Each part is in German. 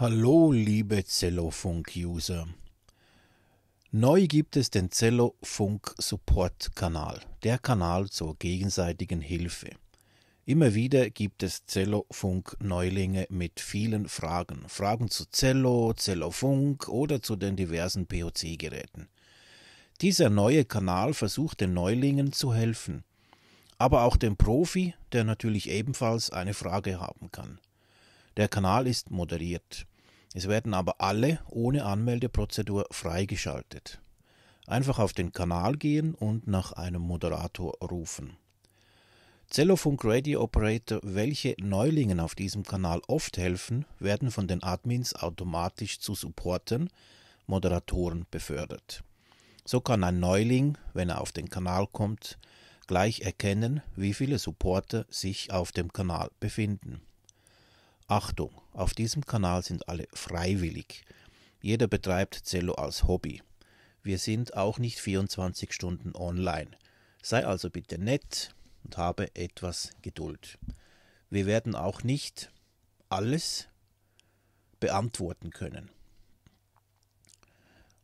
Hallo, liebe zello user Neu gibt es den zello support kanal der Kanal zur gegenseitigen Hilfe. Immer wieder gibt es zello neulinge mit vielen Fragen. Fragen zu Zello, zello oder zu den diversen POC-Geräten. Dieser neue Kanal versucht den Neulingen zu helfen, aber auch dem Profi, der natürlich ebenfalls eine Frage haben kann. Der Kanal ist moderiert. Es werden aber alle ohne Anmeldeprozedur freigeschaltet. Einfach auf den Kanal gehen und nach einem Moderator rufen. Zellofunk Radio Operator, welche Neulingen auf diesem Kanal oft helfen, werden von den Admins automatisch zu Supportern, Moderatoren befördert. So kann ein Neuling, wenn er auf den Kanal kommt, gleich erkennen, wie viele Supporter sich auf dem Kanal befinden. Achtung, auf diesem Kanal sind alle freiwillig. Jeder betreibt Zello als Hobby. Wir sind auch nicht 24 Stunden online. Sei also bitte nett und habe etwas Geduld. Wir werden auch nicht alles beantworten können.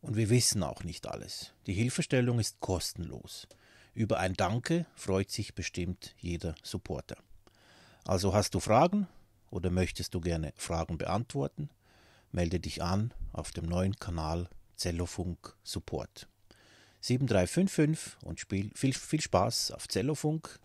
Und wir wissen auch nicht alles. Die Hilfestellung ist kostenlos. Über ein Danke freut sich bestimmt jeder Supporter. Also hast du Fragen, oder möchtest du gerne Fragen beantworten, melde dich an auf dem neuen Kanal Zellofunk Support. 7355 und spiel, viel, viel Spaß auf Zellofunk.